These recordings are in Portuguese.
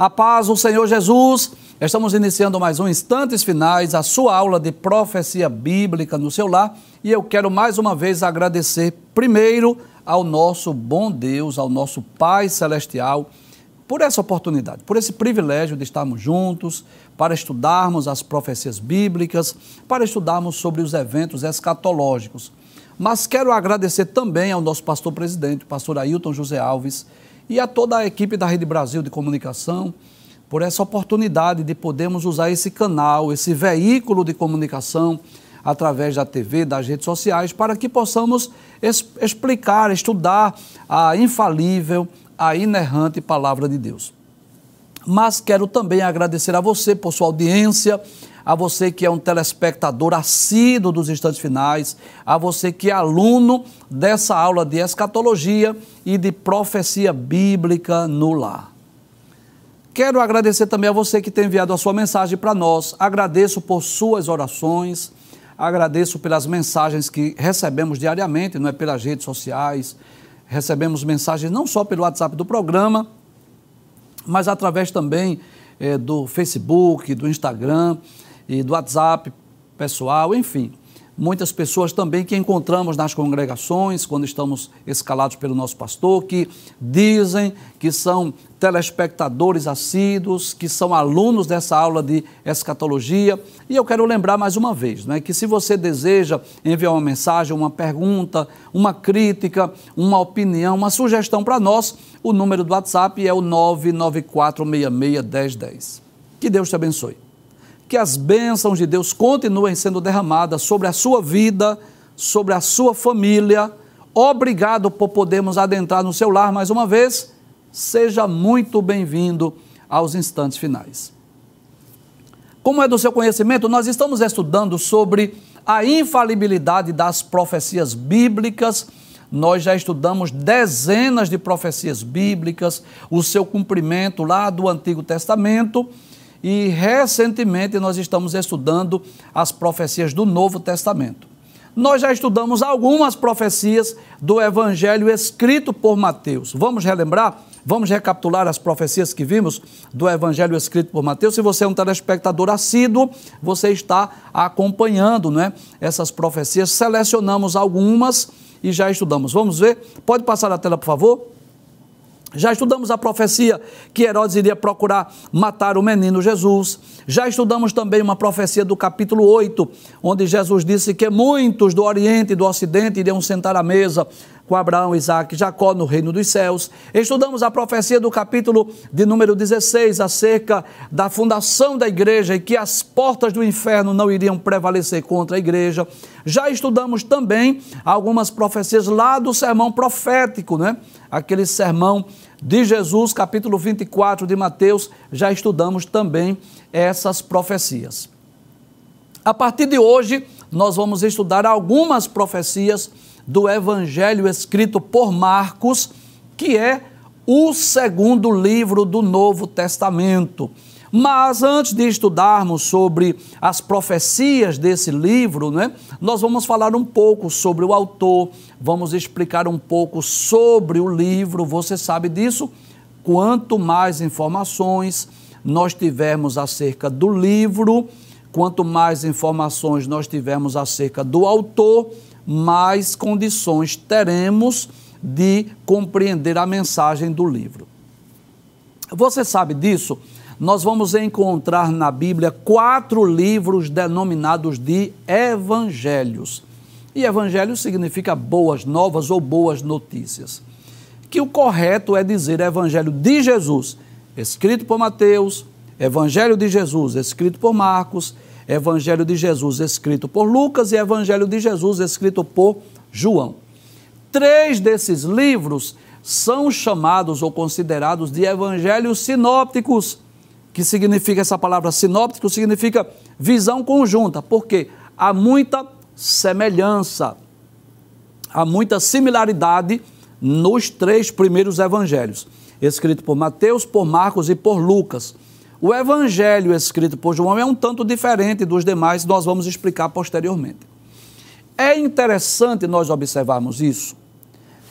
A paz do Senhor Jesus. Estamos iniciando mais um Instantes Finais, a sua aula de profecia bíblica no seu lar. E eu quero mais uma vez agradecer, primeiro, ao nosso bom Deus, ao nosso Pai Celestial, por essa oportunidade, por esse privilégio de estarmos juntos, para estudarmos as profecias bíblicas, para estudarmos sobre os eventos escatológicos. Mas quero agradecer também ao nosso pastor presidente, pastor Ailton José Alves, e a toda a equipe da Rede Brasil de Comunicação por essa oportunidade de podermos usar esse canal, esse veículo de comunicação através da TV, das redes sociais, para que possamos es explicar, estudar a infalível, a inerrante palavra de Deus. Mas quero também agradecer a você por sua audiência a você que é um telespectador assíduo dos instantes finais, a você que é aluno dessa aula de escatologia e de profecia bíblica no lar. Quero agradecer também a você que tem enviado a sua mensagem para nós. Agradeço por suas orações, agradeço pelas mensagens que recebemos diariamente, não é pelas redes sociais. Recebemos mensagens não só pelo WhatsApp do programa, mas através também é, do Facebook, do Instagram e do WhatsApp pessoal, enfim. Muitas pessoas também que encontramos nas congregações, quando estamos escalados pelo nosso pastor, que dizem que são telespectadores assíduos, que são alunos dessa aula de escatologia. E eu quero lembrar mais uma vez né, que se você deseja enviar uma mensagem, uma pergunta, uma crítica, uma opinião, uma sugestão para nós, o número do WhatsApp é o 994661010. Que Deus te abençoe que as bênçãos de Deus continuem sendo derramadas sobre a sua vida, sobre a sua família. Obrigado por podermos adentrar no seu lar mais uma vez. Seja muito bem-vindo aos instantes finais. Como é do seu conhecimento, nós estamos estudando sobre a infalibilidade das profecias bíblicas. Nós já estudamos dezenas de profecias bíblicas, o seu cumprimento lá do Antigo Testamento. E recentemente nós estamos estudando as profecias do Novo Testamento. Nós já estudamos algumas profecias do Evangelho escrito por Mateus. Vamos relembrar? Vamos recapitular as profecias que vimos do Evangelho escrito por Mateus. Se você é um telespectador assíduo, você está acompanhando né, essas profecias. Selecionamos algumas e já estudamos. Vamos ver? Pode passar a tela, por favor? Já estudamos a profecia que Herodes iria procurar matar o menino Jesus. Já estudamos também uma profecia do capítulo 8, onde Jesus disse que muitos do Oriente e do Ocidente iriam sentar à mesa com Abraão, Isaac e Jacó no reino dos céus. Estudamos a profecia do capítulo de número 16, acerca da fundação da igreja e que as portas do inferno não iriam prevalecer contra a igreja. Já estudamos também algumas profecias lá do sermão profético, né? Aquele sermão de Jesus, capítulo 24 de Mateus, já estudamos também essas profecias. A partir de hoje, nós vamos estudar algumas profecias do evangelho escrito por Marcos, que é o segundo livro do Novo Testamento. Mas antes de estudarmos sobre as profecias desse livro, né, nós vamos falar um pouco sobre o autor, vamos explicar um pouco sobre o livro. Você sabe disso? Quanto mais informações nós tivermos acerca do livro, quanto mais informações nós tivermos acerca do autor, mais condições teremos de compreender a mensagem do livro. Você sabe disso? nós vamos encontrar na Bíblia quatro livros denominados de evangelhos. E evangelho significa boas novas ou boas notícias. Que o correto é dizer evangelho de Jesus, escrito por Mateus, evangelho de Jesus, escrito por Marcos, evangelho de Jesus, escrito por Lucas e evangelho de Jesus, escrito por João. Três desses livros são chamados ou considerados de evangelhos sinópticos que significa essa palavra sinóptico, significa visão conjunta, porque há muita semelhança, há muita similaridade nos três primeiros evangelhos, escrito por Mateus, por Marcos e por Lucas. O evangelho escrito por João é um tanto diferente dos demais, nós vamos explicar posteriormente. É interessante nós observarmos isso,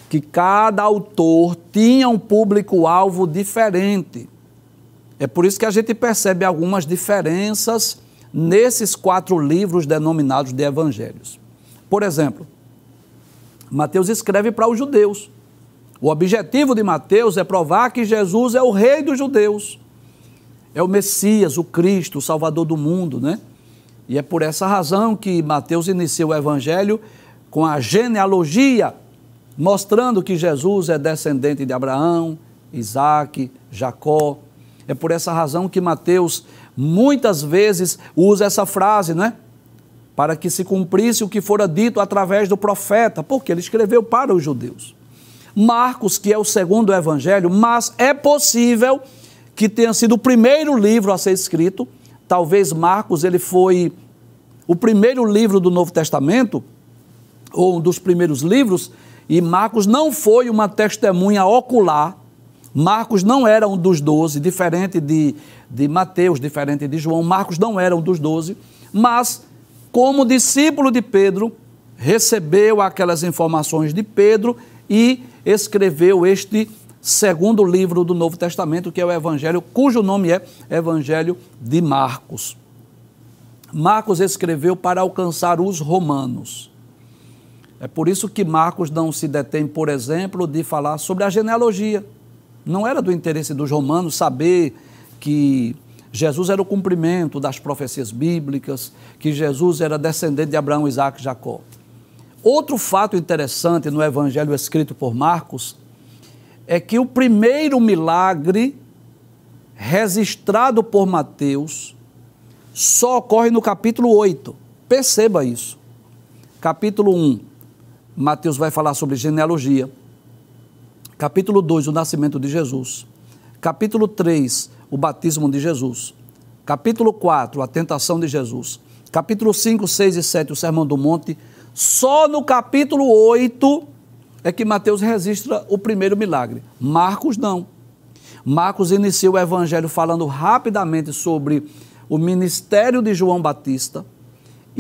que cada autor tinha um público-alvo diferente. É por isso que a gente percebe algumas diferenças nesses quatro livros denominados de evangelhos. Por exemplo, Mateus escreve para os judeus. O objetivo de Mateus é provar que Jesus é o rei dos judeus. É o Messias, o Cristo, o Salvador do mundo, né? E é por essa razão que Mateus inicia o evangelho com a genealogia, mostrando que Jesus é descendente de Abraão, Isaac, Jacó, é por essa razão que Mateus muitas vezes usa essa frase, né, Para que se cumprisse o que fora dito através do profeta, porque ele escreveu para os judeus. Marcos, que é o segundo evangelho, mas é possível que tenha sido o primeiro livro a ser escrito. Talvez Marcos ele foi o primeiro livro do Novo Testamento, ou um dos primeiros livros, e Marcos não foi uma testemunha ocular Marcos não era um dos doze, diferente de, de Mateus, diferente de João. Marcos não era um dos doze, mas, como discípulo de Pedro, recebeu aquelas informações de Pedro e escreveu este segundo livro do Novo Testamento, que é o Evangelho, cujo nome é Evangelho de Marcos. Marcos escreveu para alcançar os romanos. É por isso que Marcos não se detém, por exemplo, de falar sobre a genealogia não era do interesse dos romanos saber que Jesus era o cumprimento das profecias bíblicas, que Jesus era descendente de Abraão, Isaac e Jacó. Outro fato interessante no evangelho escrito por Marcos é que o primeiro milagre registrado por Mateus só ocorre no capítulo 8. Perceba isso. Capítulo 1, Mateus vai falar sobre genealogia capítulo 2, o nascimento de Jesus, capítulo 3, o batismo de Jesus, capítulo 4, a tentação de Jesus, capítulo 5, 6 e 7, o sermão do monte, só no capítulo 8 é que Mateus registra o primeiro milagre. Marcos não. Marcos inicia o evangelho falando rapidamente sobre o ministério de João Batista,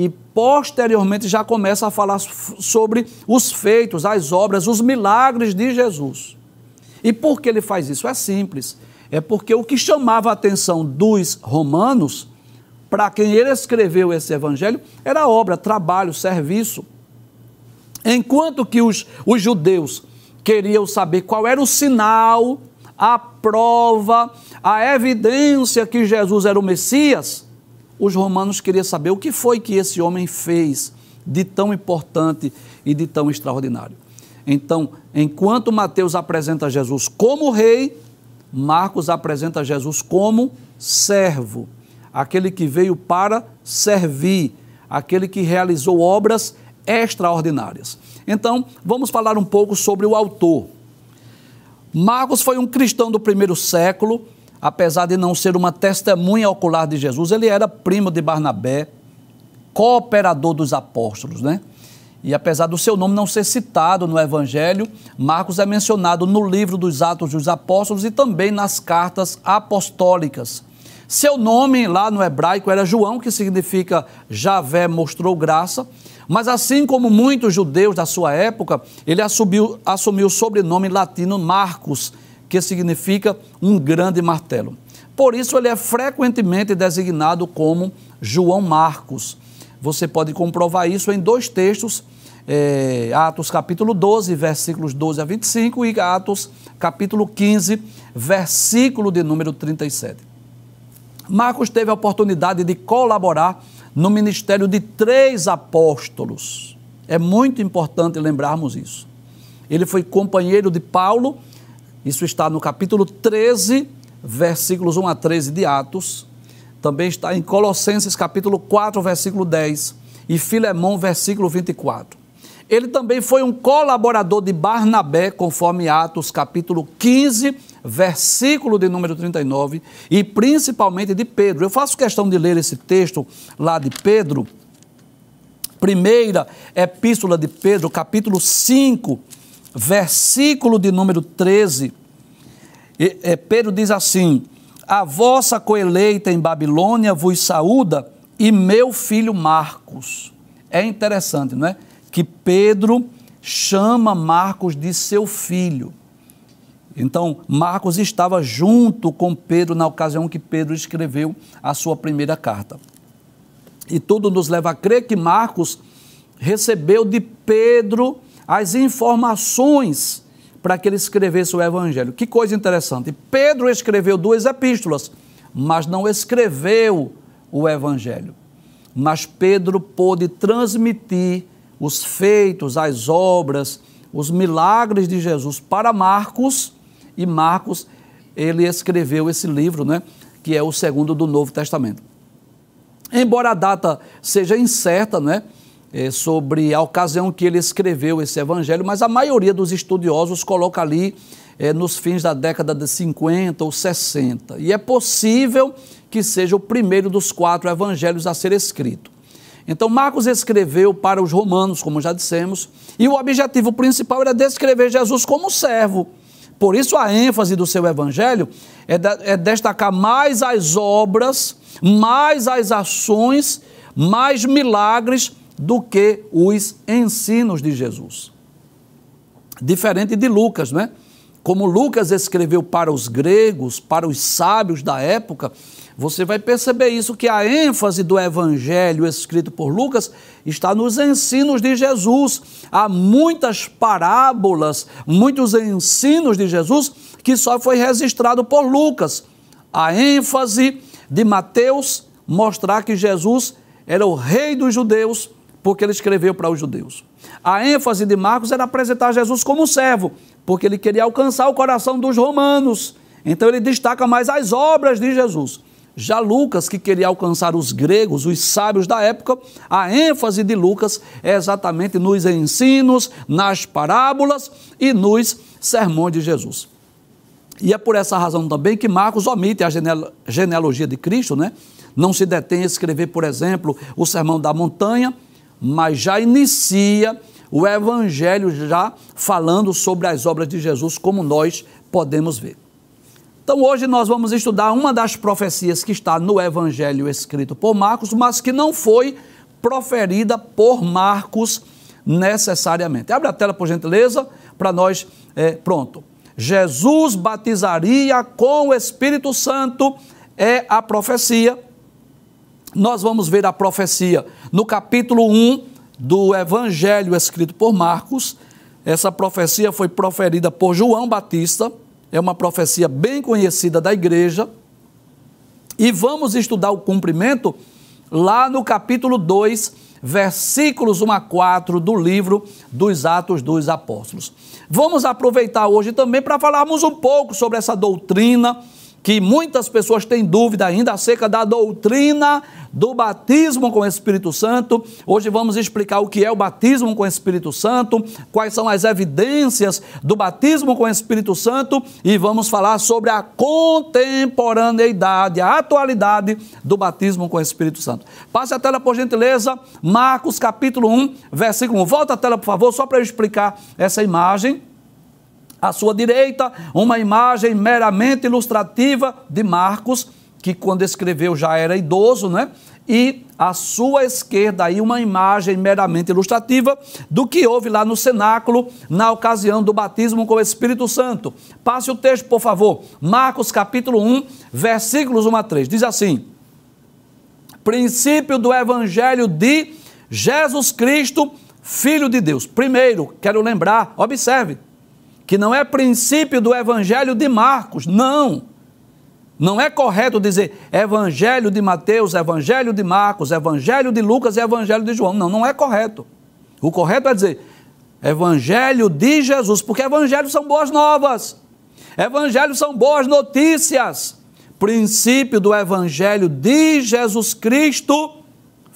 e posteriormente já começa a falar sobre os feitos, as obras, os milagres de Jesus. E por que ele faz isso? É simples. É porque o que chamava a atenção dos romanos, para quem ele escreveu esse evangelho, era obra, trabalho, serviço. Enquanto que os, os judeus queriam saber qual era o sinal, a prova, a evidência que Jesus era o Messias, os romanos queriam saber o que foi que esse homem fez de tão importante e de tão extraordinário. Então, enquanto Mateus apresenta Jesus como rei, Marcos apresenta Jesus como servo, aquele que veio para servir, aquele que realizou obras extraordinárias. Então, vamos falar um pouco sobre o autor. Marcos foi um cristão do primeiro século, apesar de não ser uma testemunha ocular de Jesus, ele era primo de Barnabé, cooperador dos apóstolos, né? E apesar do seu nome não ser citado no Evangelho, Marcos é mencionado no livro dos Atos dos Apóstolos e também nas cartas apostólicas. Seu nome lá no hebraico era João, que significa Javé mostrou graça, mas assim como muitos judeus da sua época, ele assumiu, assumiu o sobrenome latino Marcos, que significa um grande martelo. Por isso, ele é frequentemente designado como João Marcos. Você pode comprovar isso em dois textos, é, Atos capítulo 12, versículos 12 a 25, e Atos capítulo 15, versículo de número 37. Marcos teve a oportunidade de colaborar no ministério de três apóstolos. É muito importante lembrarmos isso. Ele foi companheiro de Paulo isso está no capítulo 13, versículos 1 a 13 de Atos. Também está em Colossenses, capítulo 4, versículo 10. E Filemão, versículo 24. Ele também foi um colaborador de Barnabé, conforme Atos, capítulo 15, versículo de número 39, e principalmente de Pedro. Eu faço questão de ler esse texto lá de Pedro, primeira epístola de Pedro, capítulo 5, versículo de número 13, é, Pedro diz assim: A vossa coeleita em Babilônia vos saúda e meu filho Marcos. É interessante, não é? Que Pedro chama Marcos de seu filho. Então, Marcos estava junto com Pedro na ocasião que Pedro escreveu a sua primeira carta. E tudo nos leva a crer que Marcos recebeu de Pedro as informações para que ele escrevesse o Evangelho. Que coisa interessante. Pedro escreveu duas epístolas, mas não escreveu o Evangelho. Mas Pedro pôde transmitir os feitos, as obras, os milagres de Jesus para Marcos, e Marcos, ele escreveu esse livro, né, que é o segundo do Novo Testamento. Embora a data seja incerta, né, é, sobre a ocasião que ele escreveu esse evangelho, mas a maioria dos estudiosos coloca ali é, nos fins da década de 50 ou 60. E é possível que seja o primeiro dos quatro evangelhos a ser escrito. Então, Marcos escreveu para os romanos, como já dissemos, e o objetivo principal era descrever Jesus como servo. Por isso, a ênfase do seu evangelho é, de, é destacar mais as obras, mais as ações, mais milagres do que os ensinos de Jesus. Diferente de Lucas, né? Como Lucas escreveu para os gregos, para os sábios da época, você vai perceber isso que a ênfase do evangelho escrito por Lucas está nos ensinos de Jesus. Há muitas parábolas, muitos ensinos de Jesus que só foi registrado por Lucas. A ênfase de Mateus mostrar que Jesus era o rei dos judeus, porque ele escreveu para os judeus. A ênfase de Marcos era apresentar Jesus como servo, porque ele queria alcançar o coração dos romanos. Então ele destaca mais as obras de Jesus. Já Lucas, que queria alcançar os gregos, os sábios da época, a ênfase de Lucas é exatamente nos ensinos, nas parábolas e nos sermões de Jesus. E é por essa razão também que Marcos omite a genealogia de Cristo, né? Não se detém a escrever, por exemplo, o Sermão da Montanha, mas já inicia o Evangelho já falando sobre as obras de Jesus, como nós podemos ver. Então, hoje nós vamos estudar uma das profecias que está no Evangelho escrito por Marcos, mas que não foi proferida por Marcos necessariamente. Abre a tela, por gentileza, para nós. É, pronto. Jesus batizaria com o Espírito Santo, é a profecia nós vamos ver a profecia no capítulo 1 do Evangelho escrito por Marcos. Essa profecia foi proferida por João Batista, é uma profecia bem conhecida da igreja. E vamos estudar o cumprimento lá no capítulo 2, versículos 1 a 4 do livro dos Atos dos Apóstolos. Vamos aproveitar hoje também para falarmos um pouco sobre essa doutrina que muitas pessoas têm dúvida ainda acerca da doutrina do batismo com o Espírito Santo. Hoje vamos explicar o que é o batismo com o Espírito Santo, quais são as evidências do batismo com o Espírito Santo e vamos falar sobre a contemporaneidade, a atualidade do batismo com o Espírito Santo. Passe a tela por gentileza, Marcos capítulo 1, versículo 1. Volta a tela, por favor, só para eu explicar essa imagem. À sua direita, uma imagem meramente ilustrativa de Marcos, que quando escreveu já era idoso, né? E à sua esquerda, aí uma imagem meramente ilustrativa do que houve lá no cenáculo na ocasião do batismo com o Espírito Santo. Passe o texto, por favor. Marcos capítulo 1, versículos 1 a 3. Diz assim: Princípio do evangelho de Jesus Cristo, filho de Deus. Primeiro, quero lembrar, observe, que não é princípio do Evangelho de Marcos, não. Não é correto dizer Evangelho de Mateus, Evangelho de Marcos, Evangelho de Lucas e Evangelho de João. Não, não é correto. O correto é dizer Evangelho de Jesus, porque Evangelhos são boas novas, Evangelhos são boas notícias. Princípio do Evangelho de Jesus Cristo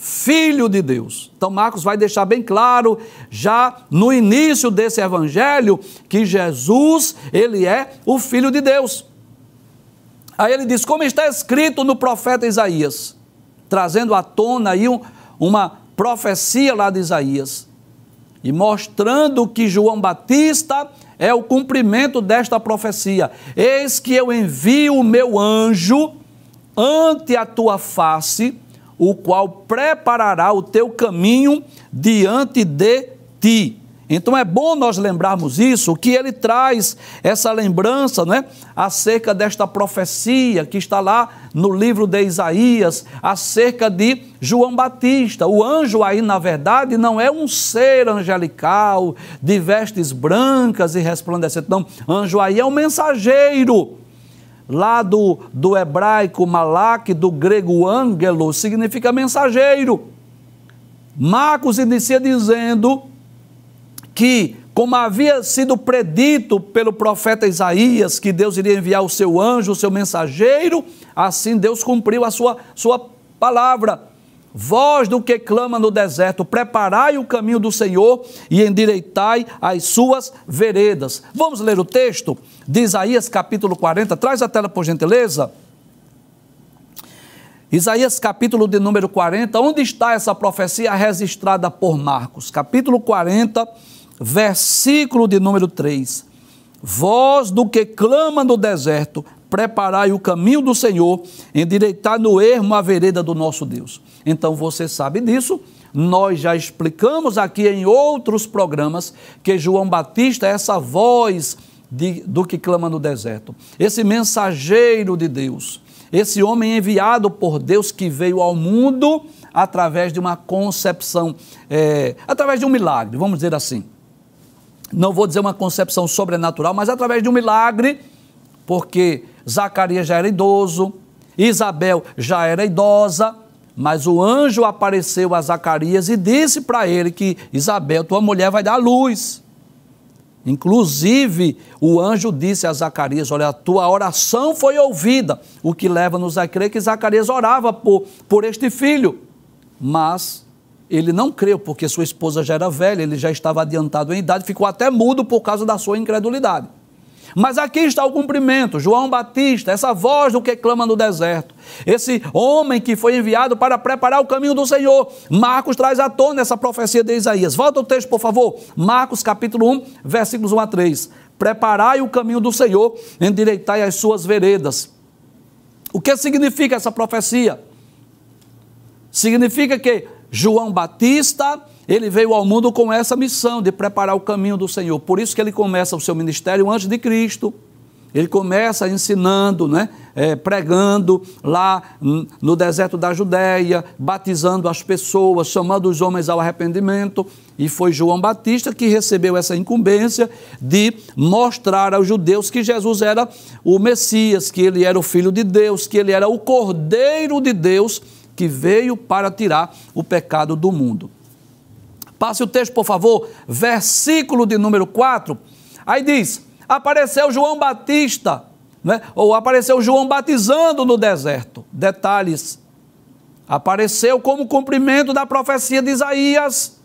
filho de Deus. Então, Marcos vai deixar bem claro, já no início desse evangelho, que Jesus, ele é o filho de Deus. Aí ele diz, como está escrito no profeta Isaías, trazendo à tona aí um, uma profecia lá de Isaías, e mostrando que João Batista é o cumprimento desta profecia. Eis que eu envio o meu anjo ante a tua face, o qual preparará o teu caminho diante de ti. Então é bom nós lembrarmos isso, que ele traz essa lembrança né, acerca desta profecia que está lá no livro de Isaías, acerca de João Batista. O anjo aí, na verdade, não é um ser angelical de vestes brancas e resplandecentes. Não, anjo aí é um mensageiro lá do, do hebraico malak, do grego ângelo, significa mensageiro. Marcos inicia dizendo que, como havia sido predito pelo profeta Isaías, que Deus iria enviar o seu anjo, o seu mensageiro, assim Deus cumpriu a sua, sua palavra voz do que clama no deserto, preparai o caminho do Senhor e endireitai as suas veredas. Vamos ler o texto de Isaías capítulo 40, traz a tela por gentileza. Isaías capítulo de número 40, onde está essa profecia registrada por Marcos? Capítulo 40, versículo de número 3. Voz do que clama no deserto, preparai o caminho do Senhor, endireitar no ermo a vereda do nosso Deus. Então você sabe disso, nós já explicamos aqui em outros programas que João Batista é essa voz de, do que clama no deserto, esse mensageiro de Deus, esse homem enviado por Deus que veio ao mundo através de uma concepção, é, através de um milagre, vamos dizer assim. Não vou dizer uma concepção sobrenatural, mas através de um milagre, porque Zacarias já era idoso, Isabel já era idosa, mas o anjo apareceu a Zacarias e disse para ele que Isabel, tua mulher, vai dar luz. Inclusive, o anjo disse a Zacarias: Olha, a tua oração foi ouvida, o que leva-nos a crer que Zacarias orava por, por este filho. Mas ele não creu, porque sua esposa já era velha, ele já estava adiantado em idade, ficou até mudo por causa da sua incredulidade. Mas aqui está o cumprimento, João Batista, essa voz do que clama no deserto, esse homem que foi enviado para preparar o caminho do Senhor. Marcos traz à tona essa profecia de Isaías. Volta o texto, por favor. Marcos capítulo 1, versículos 1 a 3. Preparai o caminho do Senhor, endireitai as suas veredas. O que significa essa profecia? Significa que João Batista ele veio ao mundo com essa missão de preparar o caminho do Senhor. Por isso que ele começa o seu ministério antes de Cristo. Ele começa ensinando, né, é, pregando lá no deserto da Judéia, batizando as pessoas, chamando os homens ao arrependimento. E foi João Batista que recebeu essa incumbência de mostrar aos judeus que Jesus era o Messias, que ele era o Filho de Deus, que ele era o Cordeiro de Deus que veio para tirar o pecado do mundo. Passe o texto, por favor, versículo de número 4. Aí diz: apareceu João Batista, né? ou apareceu João batizando no deserto. Detalhes. Apareceu como cumprimento da profecia de Isaías.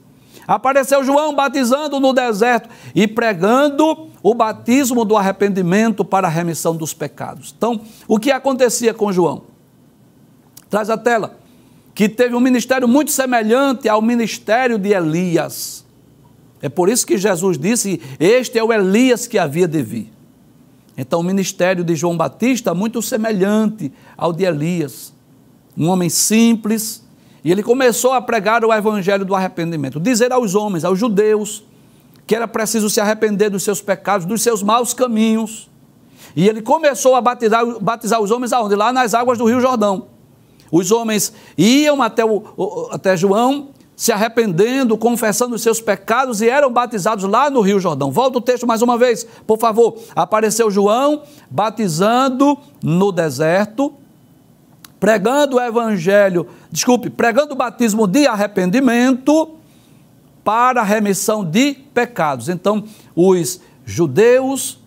Apareceu João batizando no deserto e pregando o batismo do arrependimento para a remissão dos pecados. Então, o que acontecia com João? Traz a tela que teve um ministério muito semelhante ao ministério de Elias. É por isso que Jesus disse: Este é o Elias que havia de vir. Então, o ministério de João Batista é muito semelhante ao de Elias. Um homem simples, e ele começou a pregar o evangelho do arrependimento, dizer aos homens, aos judeus, que era preciso se arrepender dos seus pecados, dos seus maus caminhos. E ele começou a batizar, batizar os homens aonde? Lá nas águas do Rio Jordão. Os homens iam até, o, até João, se arrependendo, confessando os seus pecados e eram batizados lá no Rio Jordão. Volta o texto mais uma vez, por favor. Apareceu João batizando no deserto, pregando o evangelho, desculpe, pregando o batismo de arrependimento para remissão de pecados. Então, os judeus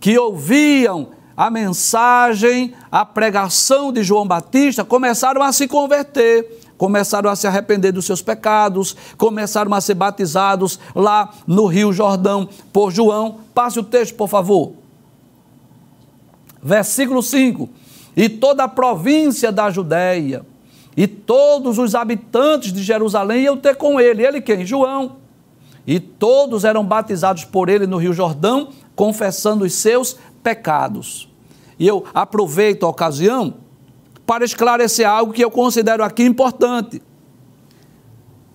que ouviam a mensagem, a pregação de João Batista, começaram a se converter, começaram a se arrepender dos seus pecados, começaram a ser batizados lá no Rio Jordão por João. Passe o texto, por favor. Versículo 5: E toda a província da Judéia, e todos os habitantes de Jerusalém iam ter com ele. Ele quem? João. E todos eram batizados por ele no Rio Jordão, confessando os seus pecados. E eu aproveito a ocasião para esclarecer algo que eu considero aqui importante.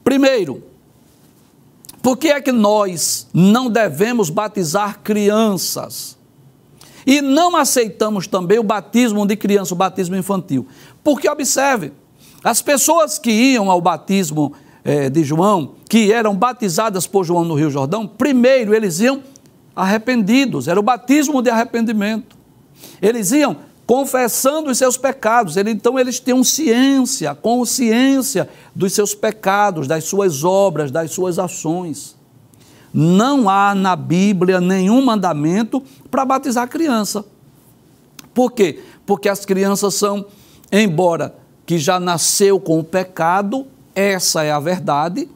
Primeiro, por que é que nós não devemos batizar crianças? E não aceitamos também o batismo de criança, o batismo infantil. Porque, observe, as pessoas que iam ao batismo eh, de João, que eram batizadas por João no Rio Jordão, primeiro eles iam arrependidos, era o batismo de arrependimento. Eles iam confessando os seus pecados. Ele, então eles tinham ciência, consciência dos seus pecados, das suas obras, das suas ações. Não há na Bíblia nenhum mandamento para batizar a criança. Por quê? Porque as crianças são, embora que já nasceu com o pecado, essa é a verdade,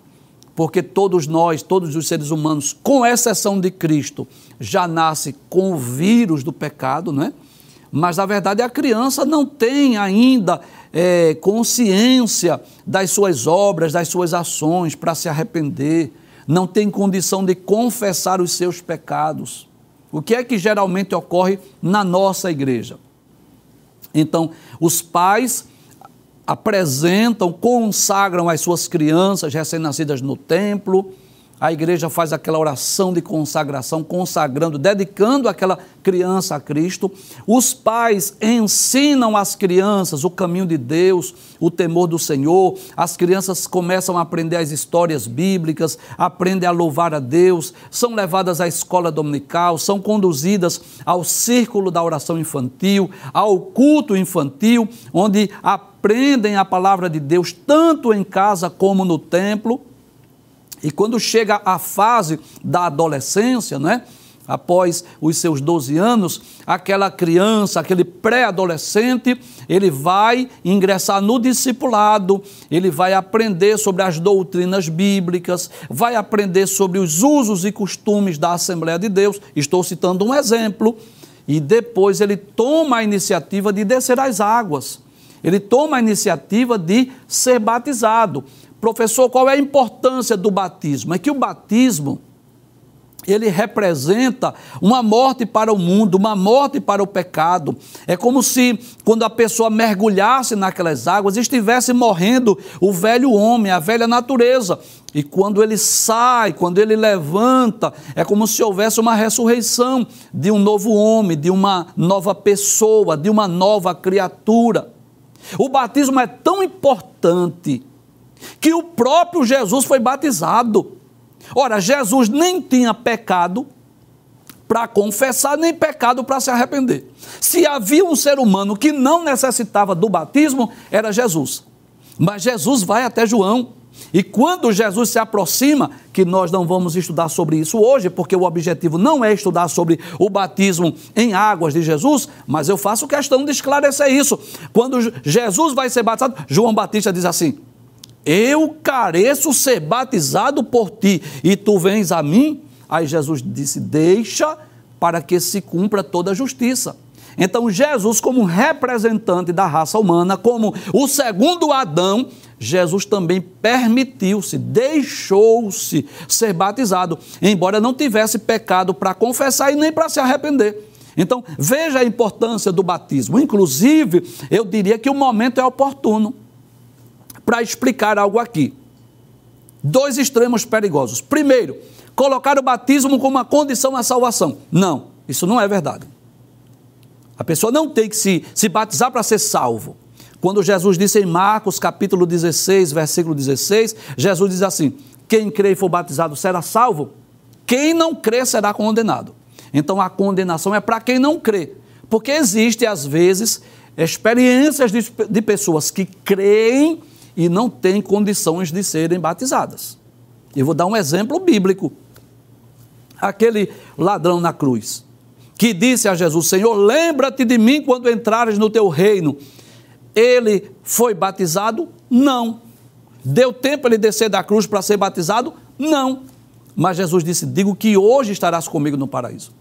porque todos nós, todos os seres humanos, com exceção de Cristo, já nasce com o vírus do pecado, né? Mas na verdade a criança não tem ainda é, consciência das suas obras, das suas ações para se arrepender, não tem condição de confessar os seus pecados. O que é que geralmente ocorre na nossa igreja? Então, os pais apresentam, consagram as suas crianças recém-nascidas no templo, a igreja faz aquela oração de consagração, consagrando, dedicando aquela criança a Cristo. Os pais ensinam as crianças o caminho de Deus, o temor do Senhor. As crianças começam a aprender as histórias bíblicas, aprendem a louvar a Deus, são levadas à escola dominical, são conduzidas ao círculo da oração infantil, ao culto infantil, onde aprendem a palavra de Deus tanto em casa como no templo. E quando chega a fase da adolescência, né? após os seus 12 anos, aquela criança, aquele pré-adolescente, ele vai ingressar no discipulado, ele vai aprender sobre as doutrinas bíblicas, vai aprender sobre os usos e costumes da Assembleia de Deus. Estou citando um exemplo. E depois ele toma a iniciativa de descer as águas. Ele toma a iniciativa de ser batizado. Professor, qual é a importância do batismo? É que o batismo ele representa uma morte para o mundo, uma morte para o pecado. É como se, quando a pessoa mergulhasse naquelas águas, estivesse morrendo o velho homem, a velha natureza. E quando ele sai, quando ele levanta, é como se houvesse uma ressurreição de um novo homem, de uma nova pessoa, de uma nova criatura. O batismo é tão importante que o próprio Jesus foi batizado. Ora, Jesus nem tinha pecado para confessar, nem pecado para se arrepender. Se havia um ser humano que não necessitava do batismo, era Jesus. Mas Jesus vai até João. E quando Jesus se aproxima, que nós não vamos estudar sobre isso hoje, porque o objetivo não é estudar sobre o batismo em águas de Jesus, mas eu faço questão de esclarecer isso. Quando Jesus vai ser batizado, João Batista diz assim: eu careço ser batizado por ti, e tu vens a mim? Aí Jesus disse: Deixa para que se cumpra toda a justiça. Então, Jesus, como representante da raça humana, como o segundo Adão, Jesus também permitiu-se, deixou-se ser batizado, embora não tivesse pecado para confessar e nem para se arrepender. Então, veja a importância do batismo. Inclusive, eu diria que o momento é oportuno para explicar algo aqui. Dois extremos perigosos. Primeiro, colocar o batismo como uma condição à salvação. Não, isso não é verdade. A pessoa não tem que se, se batizar para ser salvo. Quando Jesus disse em Marcos capítulo 16, versículo 16, Jesus diz assim: Quem crê e for batizado será salvo, quem não crê será condenado. Então a condenação é para quem não crê, porque existe às vezes experiências de, de pessoas que creem e não têm condições de serem batizadas. Eu vou dar um exemplo bíblico. Aquele ladrão na cruz, que disse a Jesus: Senhor, lembra-te de mim quando entrares no teu reino. Ele foi batizado? Não. Deu tempo ele descer da cruz para ser batizado? Não. Mas Jesus disse: Digo que hoje estarás comigo no paraíso.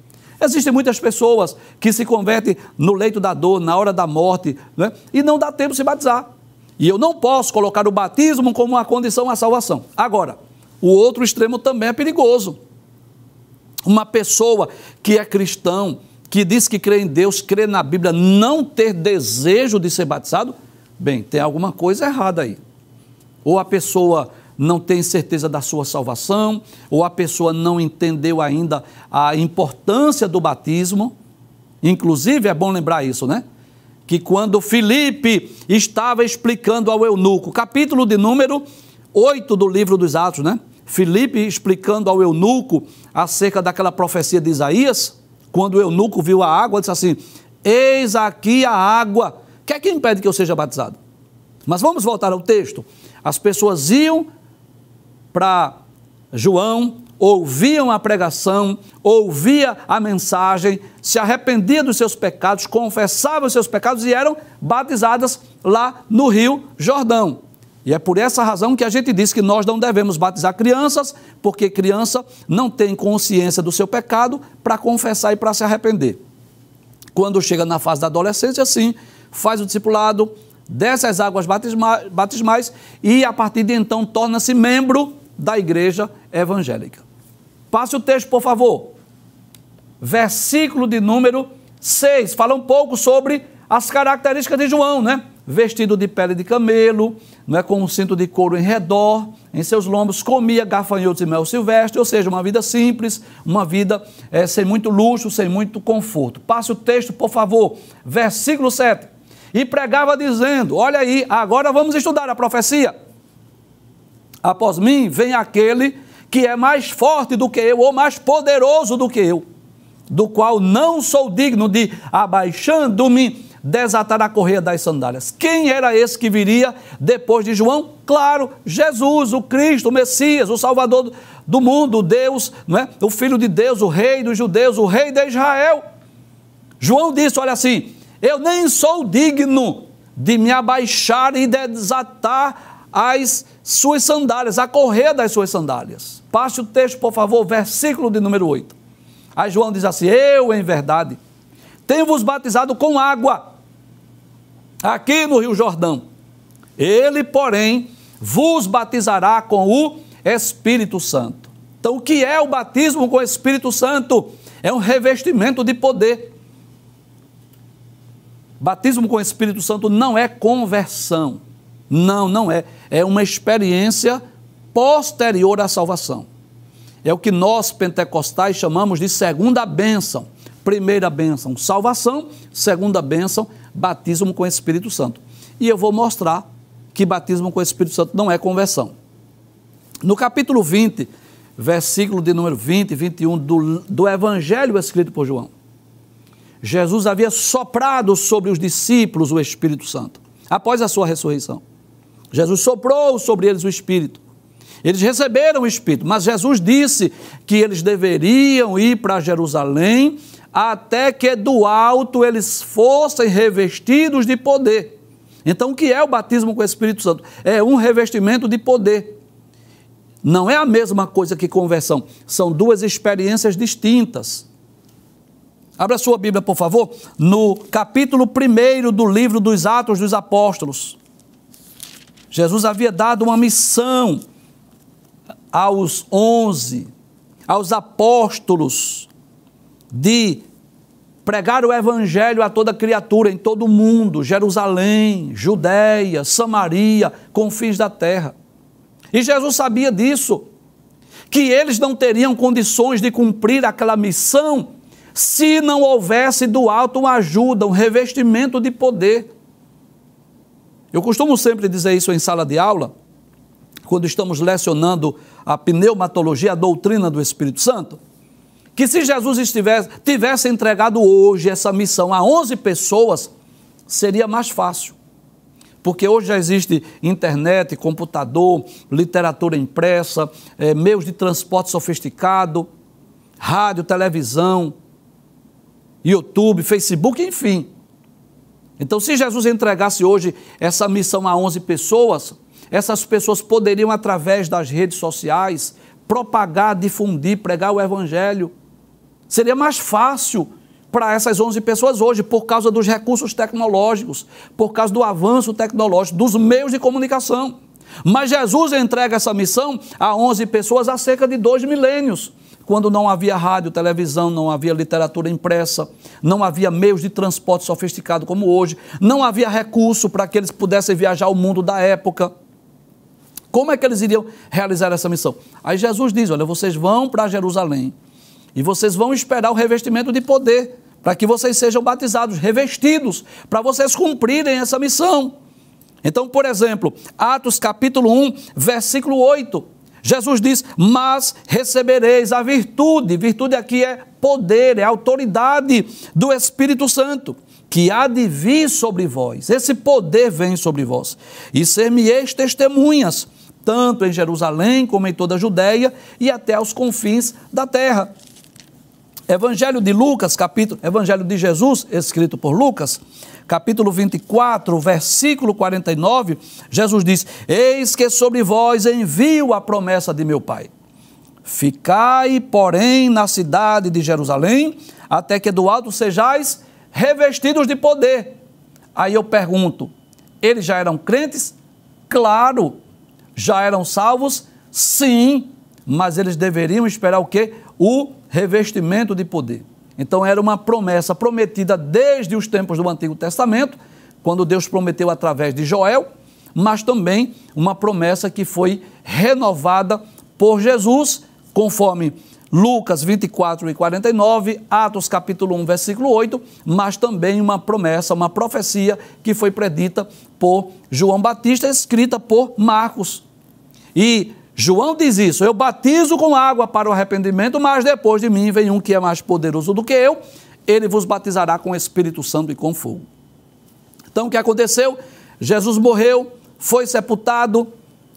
Existem muitas pessoas que se convertem no leito da dor, na hora da morte, né? e não dá tempo de se batizar. E eu não posso colocar o batismo como uma condição à salvação. Agora, o outro extremo também é perigoso. Uma pessoa que é cristão, que diz que crê em Deus, crê na Bíblia, não ter desejo de ser batizado, bem, tem alguma coisa errada aí. Ou a pessoa não tem certeza da sua salvação, ou a pessoa não entendeu ainda a importância do batismo. Inclusive, é bom lembrar isso, né? que quando Filipe estava explicando ao eunuco, capítulo de número 8 do livro dos Atos, né? Filipe explicando ao eunuco acerca daquela profecia de Isaías, quando o eunuco viu a água, disse assim: Eis aqui a água. O que é que impede que eu seja batizado? Mas vamos voltar ao texto. As pessoas iam para João ouviam a pregação, ouvia a mensagem, se arrependia dos seus pecados, confessava os seus pecados e eram batizadas lá no Rio Jordão. E é por essa razão que a gente diz que nós não devemos batizar crianças, porque criança não tem consciência do seu pecado para confessar e para se arrepender. Quando chega na fase da adolescência, sim, faz o discipulado, desce as águas batismais e a partir de então torna-se membro da igreja evangélica. Passe o texto, por favor. Versículo de número 6. Fala um pouco sobre as características de João, né? Vestido de pele de camelo, não é com um cinto de couro em redor, em seus lombos comia gafanhotos e mel silvestre, ou seja, uma vida simples, uma vida é, sem muito luxo, sem muito conforto. Passe o texto, por favor, versículo 7. E pregava dizendo: Olha aí, agora vamos estudar a profecia. Após mim vem aquele que é mais forte do que eu, ou mais poderoso do que eu, do qual não sou digno de, abaixando-me, desatar a correia das sandálias. Quem era esse que viria depois de João? Claro, Jesus, o Cristo, o Messias, o Salvador do mundo, o Deus, não é? o Filho de Deus, o Rei dos judeus, o Rei de Israel. João disse: olha assim, eu nem sou digno de me abaixar e desatar as suas sandálias, a correr das suas sandálias. Passe o texto, por favor, versículo de número 8. Aí João diz assim: Eu, em verdade, tenho vos batizado com água, aqui no Rio Jordão. Ele, porém, vos batizará com o Espírito Santo. Então, o que é o batismo com o Espírito Santo? É um revestimento de poder. Batismo com o Espírito Santo não é conversão. Não, não é. É uma experiência posterior à salvação. É o que nós pentecostais chamamos de segunda bênção. Primeira bênção, salvação. Segunda bênção, batismo com o Espírito Santo. E eu vou mostrar que batismo com o Espírito Santo não é conversão. No capítulo 20, versículo de número 20 e 21 do, do Evangelho escrito por João, Jesus havia soprado sobre os discípulos o Espírito Santo, após a sua ressurreição. Jesus soprou sobre eles o Espírito. Eles receberam o Espírito, mas Jesus disse que eles deveriam ir para Jerusalém até que do alto eles fossem revestidos de poder. Então, o que é o batismo com o Espírito Santo? É um revestimento de poder. Não é a mesma coisa que conversão, são duas experiências distintas. Abra sua Bíblia, por favor, no capítulo 1 do livro dos Atos dos Apóstolos. Jesus havia dado uma missão aos onze, aos apóstolos, de pregar o evangelho a toda criatura em todo o mundo, Jerusalém, Judéia, Samaria, confins da terra. E Jesus sabia disso, que eles não teriam condições de cumprir aquela missão se não houvesse do alto uma ajuda, um revestimento de poder. Eu costumo sempre dizer isso em sala de aula, quando estamos lecionando a pneumatologia, a doutrina do Espírito Santo, que se Jesus estivesse, tivesse entregado hoje essa missão a 11 pessoas, seria mais fácil. Porque hoje já existe internet, computador, literatura impressa, é, meios de transporte sofisticado, rádio, televisão, YouTube, Facebook, enfim. Então, se Jesus entregasse hoje essa missão a 11 pessoas, essas pessoas poderiam, através das redes sociais, propagar, difundir, pregar o Evangelho. Seria mais fácil para essas 11 pessoas hoje, por causa dos recursos tecnológicos, por causa do avanço tecnológico, dos meios de comunicação. Mas Jesus entrega essa missão a 11 pessoas há cerca de dois milênios, quando não havia rádio, televisão, não havia literatura impressa, não havia meios de transporte sofisticado como hoje, não havia recurso para que eles pudessem viajar o mundo da época. Como é que eles iriam realizar essa missão? Aí Jesus diz: Olha, vocês vão para Jerusalém e vocês vão esperar o revestimento de poder, para que vocês sejam batizados, revestidos, para vocês cumprirem essa missão. Então, por exemplo, Atos capítulo 1, versículo 8. Jesus diz: Mas recebereis a virtude, virtude aqui é poder, é autoridade do Espírito Santo, que há de vir sobre vós. Esse poder vem sobre vós. E ser-me-eis testemunhas, tanto em Jerusalém como em toda a Judéia e até aos confins da terra. Evangelho de Lucas, capítulo, Evangelho de Jesus, escrito por Lucas, capítulo 24, versículo 49, Jesus diz: Eis que sobre vós envio a promessa de meu Pai. Ficai, porém, na cidade de Jerusalém, até que do alto sejais revestidos de poder. Aí eu pergunto: eles já eram crentes? Claro, já eram salvos? Sim, mas eles deveriam esperar o quê? O revestimento de poder. Então era uma promessa prometida desde os tempos do Antigo Testamento, quando Deus prometeu através de Joel, mas também uma promessa que foi renovada por Jesus, conforme Lucas 24 e 49, Atos capítulo 1, versículo 8, mas também uma promessa, uma profecia que foi predita por João Batista, escrita por Marcos, e João diz isso: Eu batizo com água para o arrependimento, mas depois de mim vem um que é mais poderoso do que eu, ele vos batizará com o Espírito Santo e com fogo. Então o que aconteceu? Jesus morreu, foi sepultado,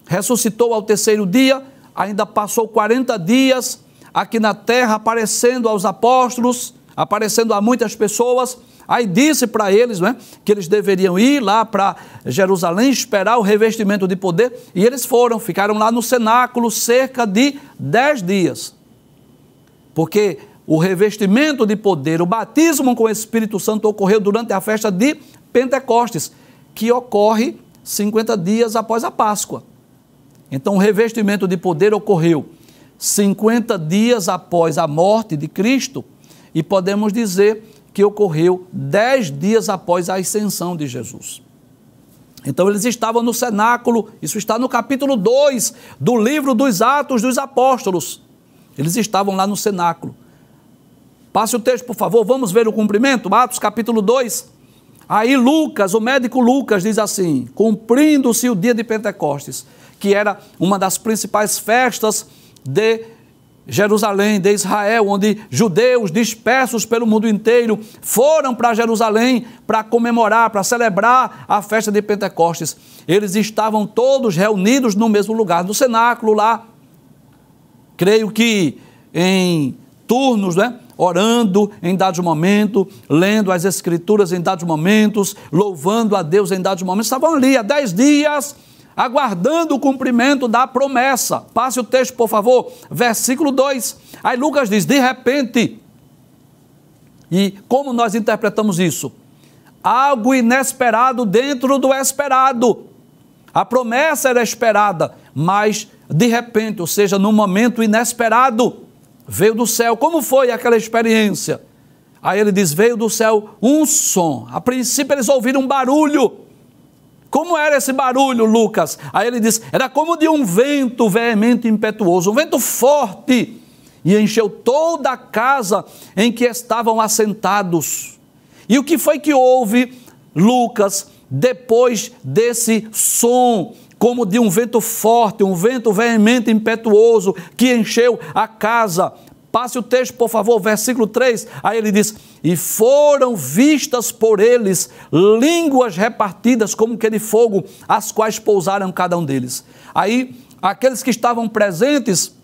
ressuscitou ao terceiro dia, ainda passou 40 dias aqui na terra aparecendo aos apóstolos, aparecendo a muitas pessoas. Aí disse para eles né, que eles deveriam ir lá para Jerusalém esperar o revestimento de poder, e eles foram, ficaram lá no cenáculo cerca de dez dias. Porque o revestimento de poder, o batismo com o Espírito Santo ocorreu durante a festa de Pentecostes, que ocorre 50 dias após a Páscoa. Então o revestimento de poder ocorreu 50 dias após a morte de Cristo e podemos dizer que ocorreu dez dias após a ascensão de Jesus. Então eles estavam no cenáculo, isso está no capítulo 2 do livro dos Atos dos Apóstolos. Eles estavam lá no cenáculo. Passe o texto, por favor, vamos ver o cumprimento, Atos capítulo 2. Aí Lucas, o médico Lucas, diz assim: cumprindo-se o dia de Pentecostes, que era uma das principais festas de Jerusalém, de Israel, onde judeus dispersos pelo mundo inteiro foram para Jerusalém para comemorar, para celebrar a festa de Pentecostes. Eles estavam todos reunidos no mesmo lugar, no cenáculo lá. Creio que em turnos, né? orando em dados momentos, lendo as escrituras em dados momentos, louvando a Deus em dados momentos. Estavam ali há dez dias aguardando o cumprimento da promessa. Passe o texto, por favor, versículo 2. Aí Lucas diz: de repente, e como nós interpretamos isso? Algo inesperado dentro do esperado. A promessa era esperada, mas de repente, ou seja, num momento inesperado, veio do céu. Como foi aquela experiência? Aí ele diz: veio do céu um som. A princípio eles ouviram um barulho. Como era esse barulho, Lucas? Aí ele diz: era como de um vento veemente e impetuoso, um vento forte, e encheu toda a casa em que estavam assentados. E o que foi que houve, Lucas, depois desse som? Como de um vento forte, um vento veemente e impetuoso que encheu a casa Passe o texto, por favor, versículo 3. Aí ele diz: E foram vistas por eles línguas repartidas como que de fogo, as quais pousaram cada um deles. Aí aqueles que estavam presentes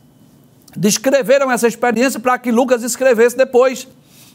descreveram essa experiência para que Lucas escrevesse depois.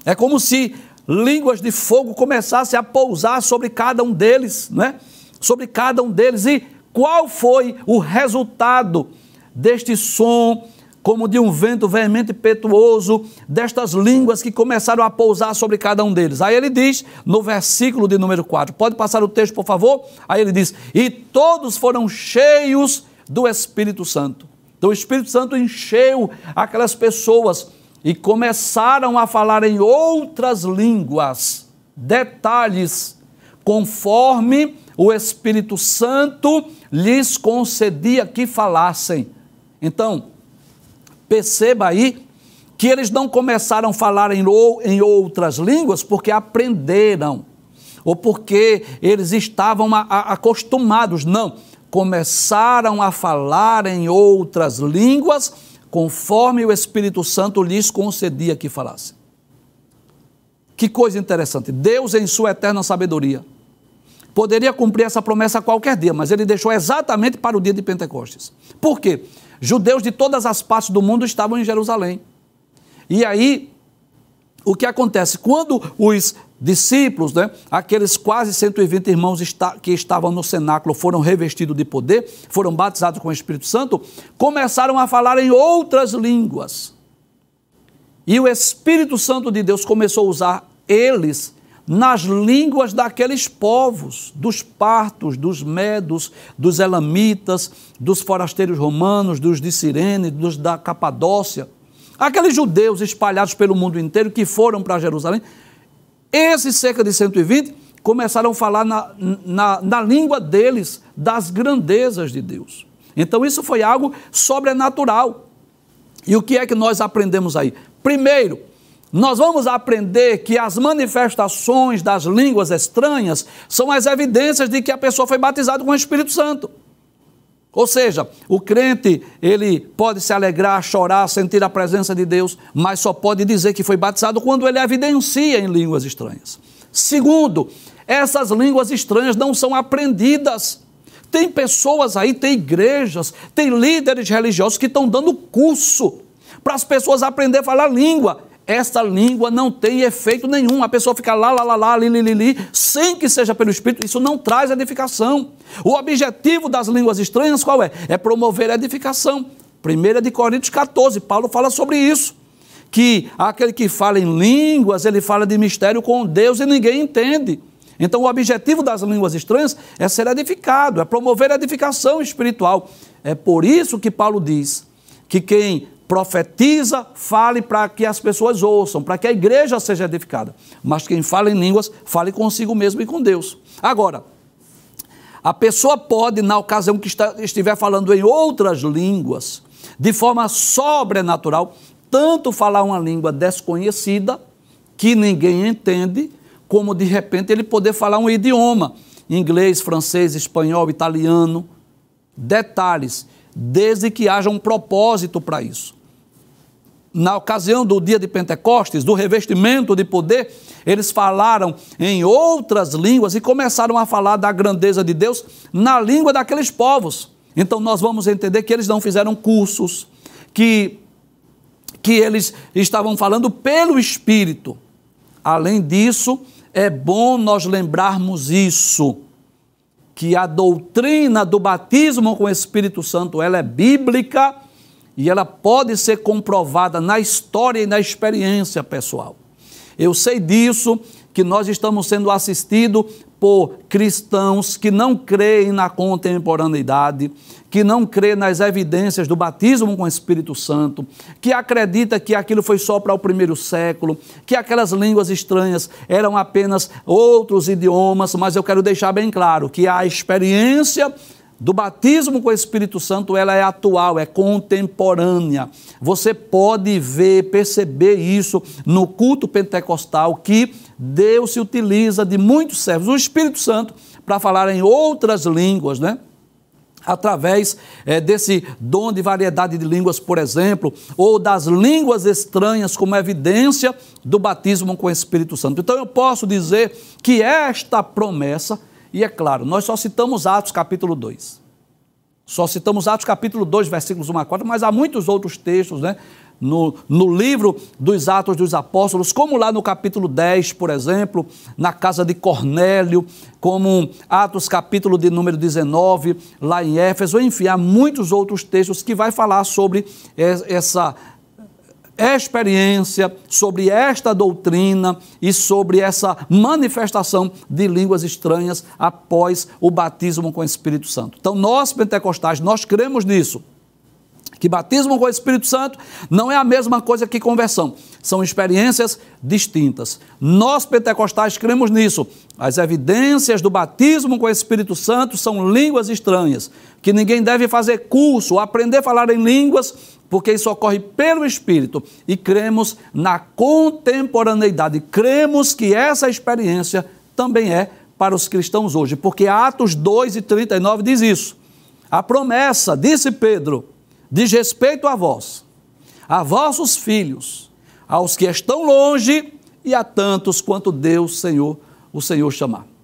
É como se línguas de fogo começassem a pousar sobre cada um deles, né? Sobre cada um deles. E qual foi o resultado deste som? como de um vento veemente e petuoso, destas línguas que começaram a pousar sobre cada um deles. Aí ele diz, no versículo de número 4, pode passar o texto, por favor? Aí ele diz: E todos foram cheios do Espírito Santo. Então o Espírito Santo encheu aquelas pessoas e começaram a falar em outras línguas, detalhes, conforme o Espírito Santo lhes concedia que falassem. Então, Perceba aí que eles não começaram a falar em, ou, em outras línguas porque aprenderam ou porque eles estavam a, a, acostumados. Não, começaram a falar em outras línguas conforme o Espírito Santo lhes concedia que falasse. Que coisa interessante. Deus, em sua eterna sabedoria, poderia cumprir essa promessa a qualquer dia, mas ele deixou exatamente para o dia de Pentecostes. Por quê? Judeus de todas as partes do mundo estavam em Jerusalém. E aí, o que acontece? Quando os discípulos, né, aqueles quase 120 irmãos que estavam no cenáculo, foram revestidos de poder, foram batizados com o Espírito Santo, começaram a falar em outras línguas. E o Espírito Santo de Deus começou a usar eles nas línguas daqueles povos, dos partos, dos medos, dos elamitas, dos forasteiros romanos, dos de Sirene, dos da Capadócia. Aqueles judeus espalhados pelo mundo inteiro que foram para Jerusalém, esses cerca de 120 começaram a falar na, na, na língua deles das grandezas de Deus. Então isso foi algo sobrenatural. E o que é que nós aprendemos aí? Primeiro, nós vamos aprender que as manifestações das línguas estranhas são as evidências de que a pessoa foi batizada com o Espírito Santo. Ou seja, o crente, ele pode se alegrar, chorar, sentir a presença de Deus, mas só pode dizer que foi batizado quando ele evidencia em línguas estranhas. Segundo, essas línguas estranhas não são aprendidas. Tem pessoas aí, tem igrejas, tem líderes religiosos que estão dando curso para as pessoas aprender a falar língua essa língua não tem efeito nenhum. A pessoa fica lá, lá, lá, lá, li, li, li, li, sem que seja pelo Espírito, isso não traz edificação. O objetivo das línguas estranhas qual é? É promover a edificação. 1 de Coríntios 14, Paulo fala sobre isso. Que aquele que fala em línguas, ele fala de mistério com Deus e ninguém entende. Então, o objetivo das línguas estranhas é ser edificado, é promover a edificação espiritual. É por isso que Paulo diz que quem profetiza, fale para que as pessoas ouçam, para que a igreja seja edificada. Mas quem fala em línguas, fale consigo mesmo e com Deus. Agora, a pessoa pode, na ocasião que está, estiver falando em outras línguas, de forma sobrenatural, tanto falar uma língua desconhecida, que ninguém entende, como de repente ele poder falar um idioma, inglês, francês, espanhol, italiano. Detalhes, desde que haja um propósito para isso na ocasião do dia de Pentecostes, do revestimento de poder, eles falaram em outras línguas e começaram a falar da grandeza de Deus na língua daqueles povos. Então nós vamos entender que eles não fizeram cursos, que que eles estavam falando pelo espírito. Além disso, é bom nós lembrarmos isso, que a doutrina do batismo com o Espírito Santo, ela é bíblica e ela pode ser comprovada na história e na experiência pessoal. Eu sei disso, que nós estamos sendo assistidos por cristãos que não creem na contemporaneidade, que não creem nas evidências do batismo com o Espírito Santo, que acredita que aquilo foi só para o primeiro século, que aquelas línguas estranhas eram apenas outros idiomas, mas eu quero deixar bem claro que a experiência do batismo com o Espírito Santo, ela é atual, é contemporânea. Você pode ver, perceber isso no culto pentecostal que Deus se utiliza de muitos servos, o Espírito Santo, para falar em outras línguas, né? através é, desse dom de variedade de línguas, por exemplo, ou das línguas estranhas como evidência do batismo com o Espírito Santo. Então eu posso dizer que esta promessa e é claro, nós só citamos Atos capítulo 2. Só citamos Atos capítulo 2, versículos 1 a 4, mas há muitos outros textos, né? No, no, livro dos Atos dos Apóstolos, como lá no capítulo 10, por exemplo, na casa de Cornélio, como Atos capítulo de número 19, lá em Éfeso, enfim, há muitos outros textos que vai falar sobre essa experiência sobre esta doutrina e sobre essa manifestação de línguas estranhas após o batismo com o Espírito Santo. Então, nós pentecostais, nós cremos nisso que batismo com o Espírito Santo não é a mesma coisa que conversão. São experiências distintas. Nós pentecostais cremos nisso. As evidências do batismo com o Espírito Santo são línguas estranhas, que ninguém deve fazer curso, aprender a falar em línguas, porque isso ocorre pelo Espírito. E cremos na contemporaneidade. Cremos que essa experiência também é para os cristãos hoje, porque Atos 2 e 39 diz isso. A promessa, disse Pedro, diz respeito a vós, a vossos filhos, aos que estão longe e a tantos quanto Deus, Senhor, o Senhor chamar.